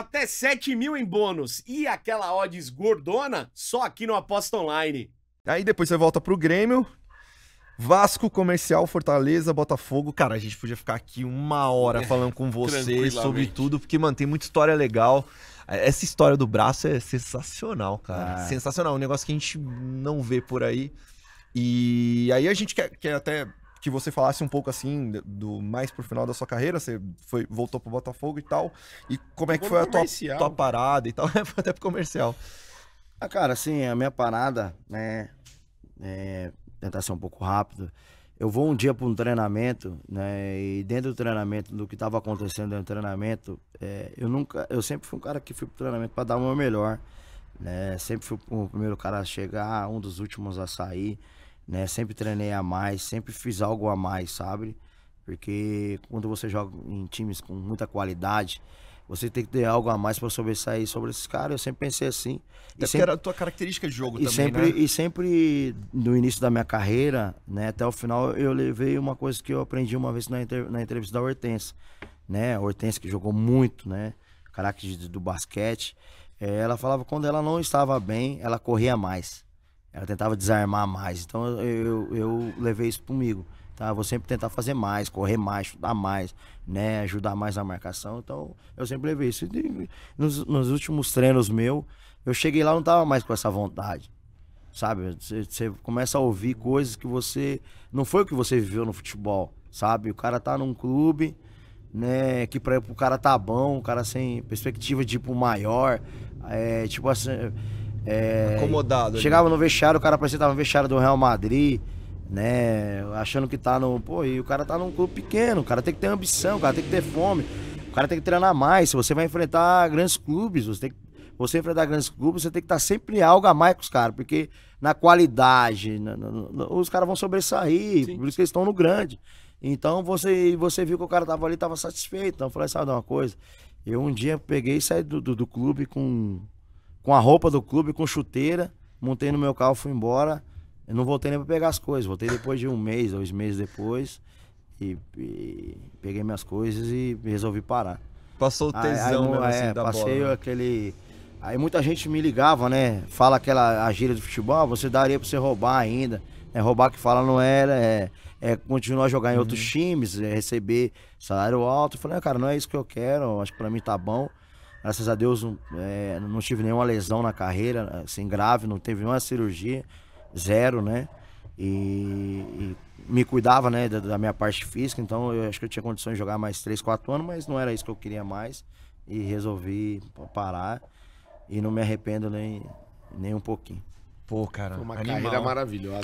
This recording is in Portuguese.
até 7 mil em bônus e aquela odds gordona só aqui no Aposta Online. Aí depois você volta pro Grêmio, Vasco, Comercial, Fortaleza, Botafogo. Cara, a gente podia ficar aqui uma hora falando com vocês sobre tudo, porque, mano, tem muita história legal. Essa história do braço é sensacional, cara. Ah. Sensacional. Um negócio que a gente não vê por aí. E aí a gente quer, quer até que você falasse um pouco assim do mais pro final da sua carreira, você foi, voltou pro Botafogo e tal. E como é que foi a tua, tua parada e tal, até pro comercial. Ah, cara, assim, a minha parada, né, é, tentar ser um pouco rápido. Eu vou um dia para um treinamento, né? E dentro do treinamento, do que estava acontecendo no treinamento, é, eu nunca, eu sempre fui um cara que fui pro treinamento para dar o meu melhor, né? Sempre fui o primeiro cara a chegar, um dos últimos a sair né? Sempre treinei a mais, sempre fiz algo a mais, sabe? Porque quando você joga em times com muita qualidade, você tem que ter algo a mais para sobressair sobre esses caras. Eu sempre pensei assim. Até e sempre, era a tua característica de jogo e também, sempre, né? E sempre, no início da minha carreira, né, até o final, eu levei uma coisa que eu aprendi uma vez na, inter, na entrevista da Hortense. Né? A Hortense que jogou muito, né? Característica do basquete. É, ela falava que quando ela não estava bem, ela corria mais. Ela tentava desarmar mais. Então eu, eu levei isso comigo. Tá? Vou sempre tentar fazer mais, correr mais, estudar mais, né? Ajudar mais na marcação. Então eu sempre levei isso. nos, nos últimos treinos meu, eu cheguei lá não tava mais com essa vontade. Sabe? Você começa a ouvir coisas que você. Não foi o que você viveu no futebol, sabe? O cara tá num clube, né? Que para o cara tá bom, o cara sem perspectiva de ir pro maior. É, tipo assim é, Acomodado. Chegava ali. no vestiário, o cara parecia que tava no vestiário do Real Madrid, né? Achando que tá no. Pô, e o cara tá num clube pequeno, o cara tem que ter ambição, o cara tem que ter fome, o cara tem que treinar mais. Se você vai enfrentar grandes clubes, você tem que. Você enfrentar grandes clubes, você tem que estar tá sempre algo a mais com os caras, porque na qualidade, os caras vão sobressair, Sim. por isso que eles estão no grande. Então você, você viu que o cara tava ali, tava satisfeito. Então eu falei, sabe de uma coisa? Eu um dia peguei e saí do, do, do clube com com a roupa do clube, com chuteira, montei no meu carro, fui embora. Eu não voltei nem pra pegar as coisas, voltei depois de um mês, dois meses depois. E, e peguei minhas coisas e resolvi parar. Passou o tesão aí, aí, mesmo é, assim, é, da passei bola, né? aquele... Aí muita gente me ligava, né? Fala aquela agíria do futebol, ah, você daria pra você roubar ainda. É, roubar que fala não era, é, é continuar a jogar em uhum. outros times, é receber salário alto. Eu falei, ah, cara, não é isso que eu quero, acho que pra mim tá bom. Graças a Deus não, é, não tive nenhuma lesão na carreira, assim, grave, não teve nenhuma cirurgia, zero, né? E, e me cuidava, né, da, da, minha parte física, então eu acho que eu tinha condições de jogar mais 3, 4 anos, mas não era isso que eu queria mais. E resolvi parar e não me arrependo nem, nem um pouquinho. Pô, cara, Foi uma animal. carreira maravilhosa.